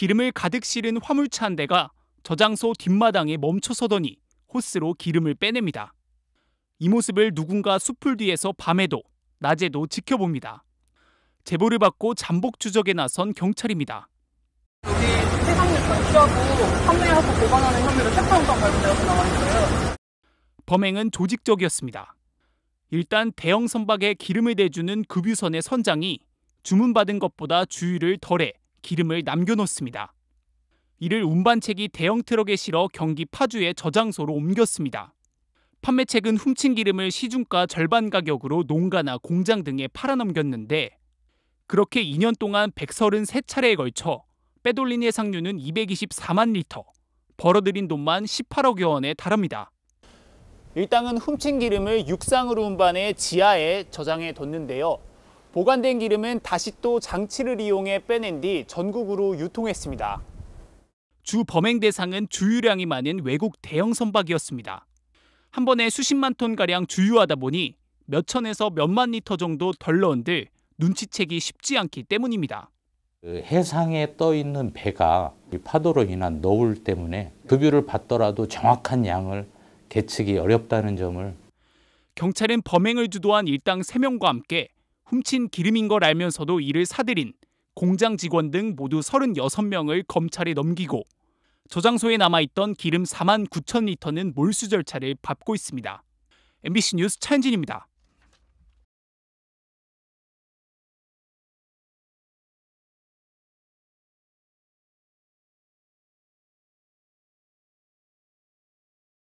기름을 가득 실은 화물차 한 대가 저장소 뒷마당에 멈춰 서더니 호스로 기름을 빼냅니다. 이 모습을 누군가 숲을 뒤에서 밤에도 낮에도 지켜봅니다. 제보를 받고 잠복 추적에 나선 경찰입니다. 여기 해상물 전시하고 판매하고 보관하는 혐의로 체포영 발부되어서 나와 있어요. 범행은 조직적이었습니다. 일단 대형 선박에 기름을 대주는 급유선의 선장이 주문받은 것보다 주유를 덜해 기름을 남겨놓습니다. 이를 운반책이 대형 트럭에 실어 경기 파주의 저장소로 옮겼습니다. 판매책은 훔친 기름을 시중가 절반 가격으로 농가나 공장 등에 팔아넘겼는데 그렇게 2년 동안 133차례에 걸쳐 빼돌린 해상류는 224만 리터, 벌어들인 돈만 18억여 원에 달합니다. 일당은 훔친 기름을 육상으로 운반해 지하에 저장해 뒀는데요. 보관된 기름은 다시 또 장치를 이용해 빼낸 뒤 전국으로 유통했습니다. 주 범행 대상은 주유량이 많은 외국 대형 선박이었습니다. 한 번에 수십만 톤가량 주유하다 보니 몇 천에서 몇만 리터 정도 덜 넣은들 눈치채기 쉽지 않기 때문입니다. 그 해상에 떠 있는 배가 파도로 인한 너울 때문에 급유를 받더라도 정확한 양을 계측이 어렵다는 점을 경찰은 범행을 주도한 일당 3명과 함께 훔친 기름인 걸 알면서도 이를 사들인 공장 직원 등 모두 36명을 검찰에 넘기고 저장소에 남아있던 기름 4만 9천 리터는 몰수 절차를 밟고 있습니다. MBC 뉴스 차현진입니다.